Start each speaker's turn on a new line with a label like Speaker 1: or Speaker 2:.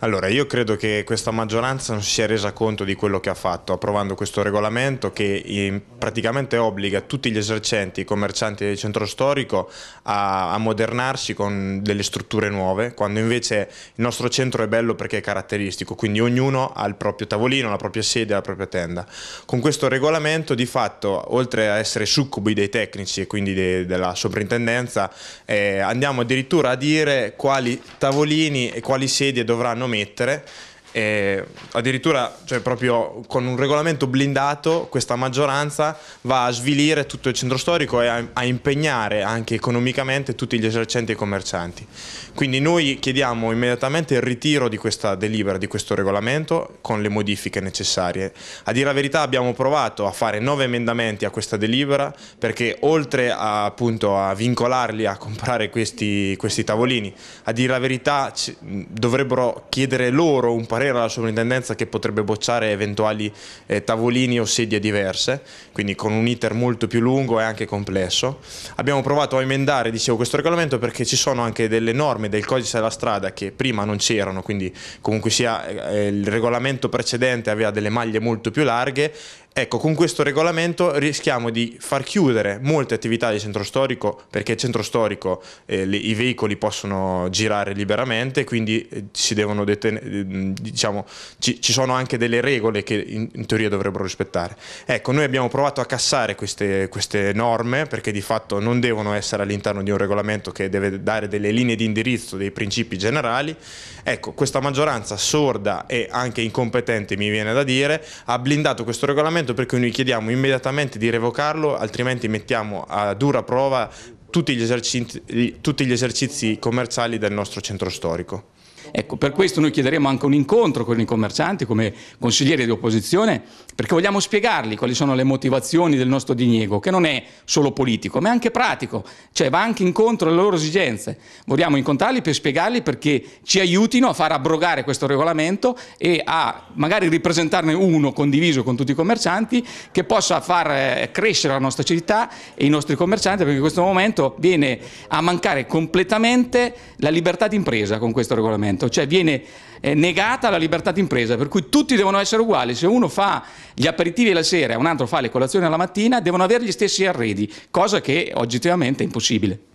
Speaker 1: Allora, io credo che questa maggioranza non si sia resa conto di quello che ha fatto approvando questo regolamento che praticamente obbliga tutti gli esercenti, i commercianti del centro storico a, a modernarsi con delle strutture nuove, quando invece il nostro centro è bello perché è caratteristico, quindi ognuno ha il proprio tavolino, la propria sede, la propria tenda. Con questo regolamento di fatto, oltre a essere succubi dei tecnici e quindi de, della sovrintendenza, eh, andiamo addirittura a dire quali tavolini e quali sedie dovranno mettere e addirittura, cioè proprio con un regolamento blindato, questa maggioranza va a svilire tutto il centro storico e a, a impegnare anche economicamente tutti gli esercenti e i commercianti. Quindi noi chiediamo immediatamente il ritiro di questa delibera, di questo regolamento, con le modifiche necessarie. A dire la verità abbiamo provato a fare nove emendamenti a questa delibera, perché oltre a, appunto, a vincolarli a comprare questi, questi tavolini, a dire la verità dovrebbero chiedere loro un passo parere alla sovrintendenza che potrebbe bocciare eventuali eh, tavolini o sedie diverse, quindi con un iter molto più lungo e anche complesso. Abbiamo provato a emendare, dicevo, questo regolamento perché ci sono anche delle norme del codice della strada che prima non c'erano, quindi comunque sia eh, eh il regolamento precedente aveva delle maglie molto più larghe Ecco, con questo regolamento rischiamo di far chiudere molte attività di centro storico perché il centro storico eh, le, i veicoli possono girare liberamente, quindi eh, si devono diciamo, ci, ci, sono anche delle regole che in, in, teoria dovrebbero rispettare. Ecco, noi abbiamo provato a cassare queste, queste norme perché di fatto non devono essere all'interno di un regolamento che deve dare delle linee di indirizzo, dei principi generali. Ecco, questa maggioranza sorda e anche incompetente, mi viene da dire, ha blindato questo regolamento perché noi chiediamo immediatamente di revocarlo, altrimenti mettiamo a dura prova tutti gli esercizi, tutti gli esercizi commerciali del nostro centro storico.
Speaker 2: Ecco, per questo noi chiederemo anche un incontro con i commercianti come consiglieri di opposizione, perché vogliamo spiegargli quali sono le motivazioni del nostro diniego, che non è solo politico, ma è anche pratico, cioè va anche incontro alle loro esigenze. Vogliamo incontrarli per spiegargli perché ci aiutino a far abrogare questo regolamento e a magari ripresentarne uno condiviso con tutti i commercianti che possa far eh, crescere la nostra città e i nostri commercianti, perché in questo momento viene a mancare completamente la libertà d'impresa con questo regolamento. Parlamento, cioè viene eh, negata la libertà d'impresa, per cui tutti devono essere uguali, se uno fa gli aperitivi la sera e un altro fa le colazioni alla mattina, devono avere gli stessi arredi, cosa che oggettivamente è impossibile.